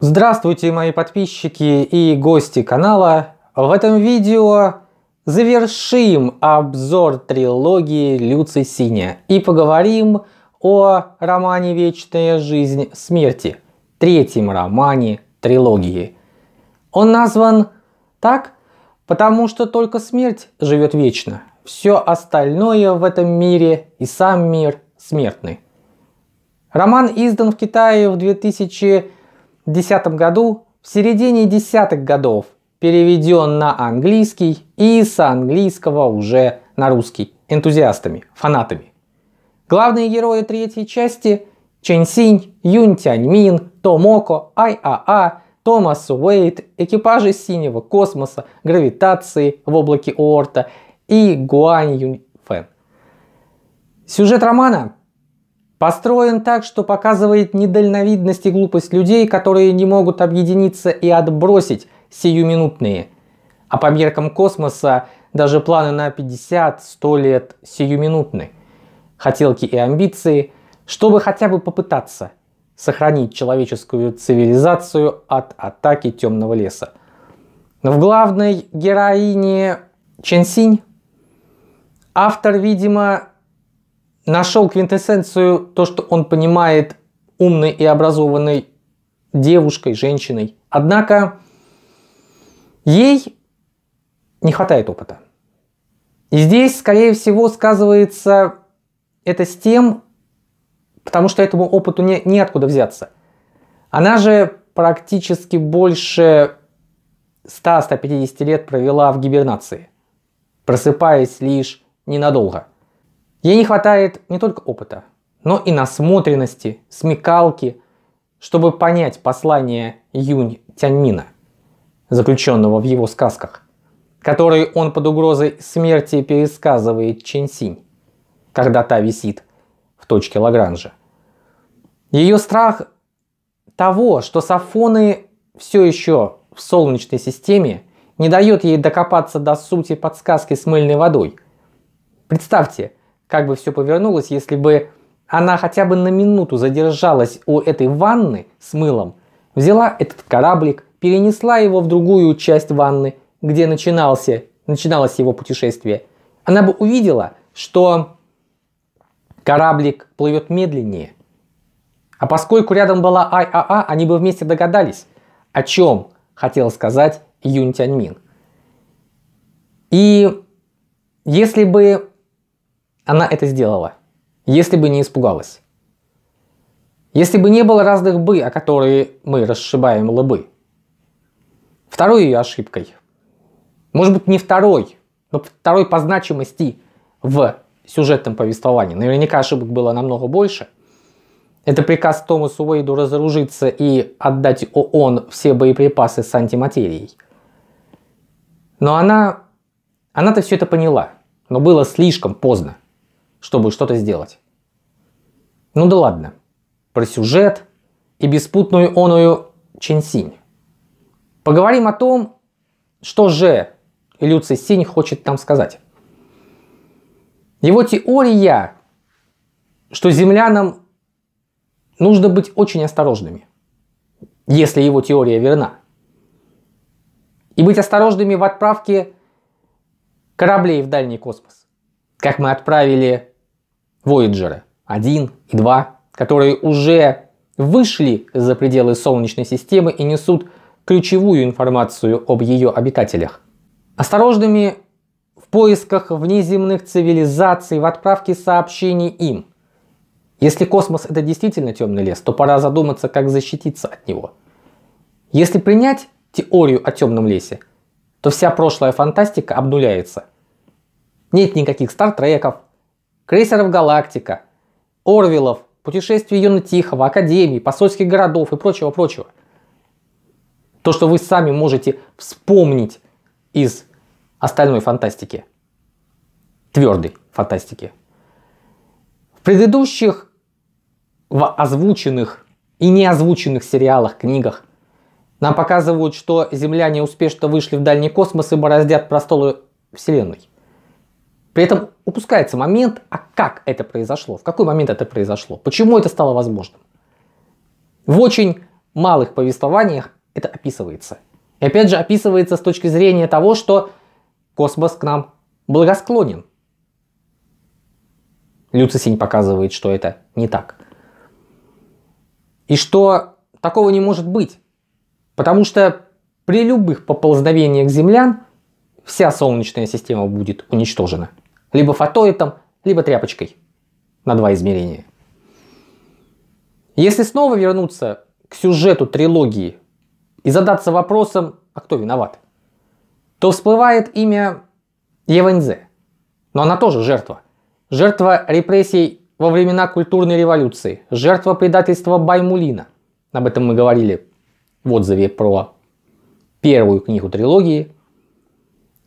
Здравствуйте, мои подписчики и гости канала. В этом видео завершим обзор трилогии Люци Синя и поговорим о романе «Вечная жизнь смерти», третьем романе трилогии. Он назван так, потому что только смерть живет вечно. Все остальное в этом мире и сам мир смертный. Роман издан в Китае в 2000 2010 году, в середине десятых годов, переведен на английский и с английского уже на русский энтузиастами, фанатами. Главные герои третьей части – Чэнь Синь, Юн Мин, Томоко, ай А А, Томас Уэйт, экипажи синего космоса, гравитации в облаке Оорта и Гуань Юнь Фэн. Сюжет романа Построен так, что показывает недальновидность и глупость людей, которые не могут объединиться и отбросить сиюминутные. А по меркам космоса даже планы на 50-100 лет сиюминутны. Хотелки и амбиции, чтобы хотя бы попытаться сохранить человеческую цивилизацию от атаки темного леса. в главной героине Чен Синь. автор, видимо, нашел квинтэссенцию, то, что он понимает умной и образованной девушкой, женщиной. Однако ей не хватает опыта. И здесь, скорее всего, сказывается это с тем, потому что этому опыту не, неоткуда взяться. Она же практически больше 100-150 лет провела в гибернации, просыпаясь лишь ненадолго. Ей не хватает не только опыта, но и насмотренности, смекалки, чтобы понять послание Юнь Тяньмина, заключенного в его сказках, которые он под угрозой смерти пересказывает Чэнь Синь, когда та висит в точке Лагранжа. Ее страх того, что сафоны все еще в Солнечной системе, не дает ей докопаться до сути подсказки с мыльной водой. Представьте – как бы все повернулось, если бы она хотя бы на минуту задержалась у этой ванны с мылом, взяла этот кораблик, перенесла его в другую часть ванны, где начинался, начиналось его путешествие, она бы увидела, что кораблик плывет медленнее. А поскольку рядом была ААА, они бы вместе догадались, о чем хотел сказать Юн Тяньмин. И если бы она это сделала, если бы не испугалась. Если бы не было разных «бы», о которые мы расшибаем лобы. Второй ее ошибкой, может быть не второй, но второй по значимости в сюжетном повествовании, наверняка ошибок было намного больше, это приказ Томасу Уэйду разоружиться и отдать ООН все боеприпасы с антиматерией. Но она... Она-то все это поняла, но было слишком поздно чтобы что-то сделать. Ну да ладно. Про сюжет и беспутную оную чинсинь. Поговорим о том, что же Лю Синь хочет там сказать. Его теория, что землянам нужно быть очень осторожными, если его теория верна. И быть осторожными в отправке кораблей в дальний космос, как мы отправили Voyager 1 и 2, которые уже вышли за пределы Солнечной системы и несут ключевую информацию об ее обитателях. Осторожными в поисках внеземных цивилизаций, в отправке сообщений им. Если космос это действительно темный лес, то пора задуматься, как защититься от него. Если принять теорию о темном лесе, то вся прошлая фантастика обнуляется. Нет никаких стартреков, крейсеров «Галактика», Орвилов, путешествий Юна Тихого, Академии, посольских городов и прочего-прочего. То, что вы сами можете вспомнить из остальной фантастики. Твердой фантастики. В предыдущих в озвученных и не озвученных сериалах, книгах нам показывают, что земляне успешно вышли в дальний космос и бороздят просторы Вселенной. При этом упускается момент, а как это произошло, в какой момент это произошло, почему это стало возможным. В очень малых повествованиях это описывается. И опять же описывается с точки зрения того, что космос к нам благосклонен. Люцисень показывает, что это не так. И что такого не может быть. Потому что при любых поползновениях землян вся Солнечная система будет уничтожена. Либо фотоэтом, либо тряпочкой. На два измерения. Если снова вернуться к сюжету трилогии и задаться вопросом, а кто виноват, то всплывает имя Евензе. Но она тоже жертва. Жертва репрессий во времена культурной революции, жертва предательства Баймулина. Об этом мы говорили в отзыве про первую книгу трилогии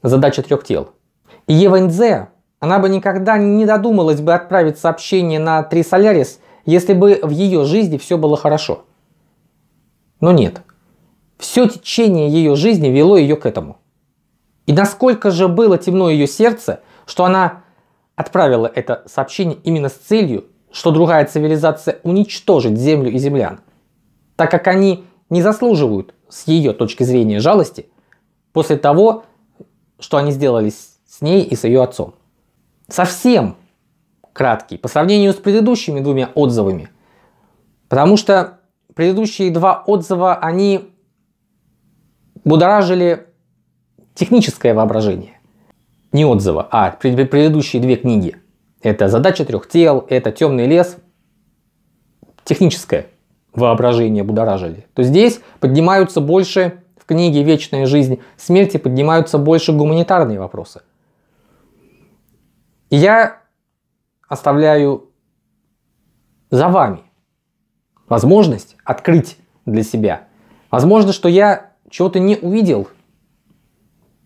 «Задача трех тел». И Евензе она бы никогда не додумалась бы отправить сообщение на Три Солярис, если бы в ее жизни все было хорошо. Но нет. Все течение ее жизни вело ее к этому. И насколько же было темно ее сердце, что она отправила это сообщение именно с целью, что другая цивилизация уничтожит Землю и землян, так как они не заслуживают, с ее точки зрения, жалости после того, что они сделали с ней и с ее отцом совсем краткий по сравнению с предыдущими двумя отзывами. Потому что предыдущие два отзыва, они будоражили техническое воображение. Не отзыва, а предыдущие две книги. Это «Задача трех тел», это «Темный лес». Техническое воображение будоражили. То здесь поднимаются больше в книге «Вечная жизнь смерти» поднимаются больше гуманитарные вопросы – я оставляю за вами возможность открыть для себя. Возможно, что я чего-то не увидел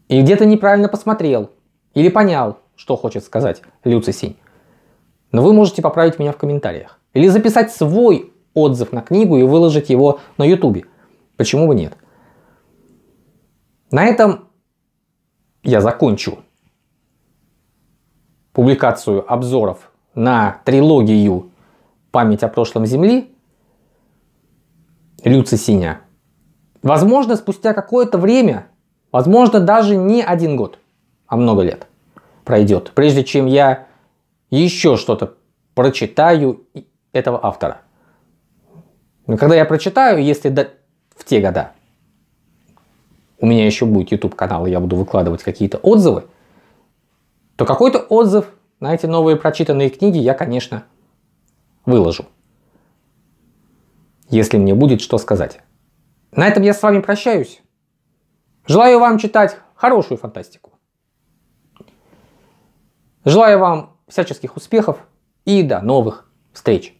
и где-то неправильно посмотрел или понял, что хочет сказать Люци Синь. Но вы можете поправить меня в комментариях. Или записать свой отзыв на книгу и выложить его на ютубе. Почему бы нет? На этом я закончу публикацию обзоров на трилогию «Память о прошлом Земли» Люци Синя. Возможно, спустя какое-то время, возможно, даже не один год, а много лет пройдет, прежде чем я еще что-то прочитаю этого автора. Но когда я прочитаю, если до... в те года у меня еще будет YouTube канал, и я буду выкладывать какие-то отзывы – то какой-то отзыв на эти новые прочитанные книги я, конечно, выложу. Если мне будет что сказать. На этом я с вами прощаюсь. Желаю вам читать хорошую фантастику. Желаю вам всяческих успехов и до новых встреч.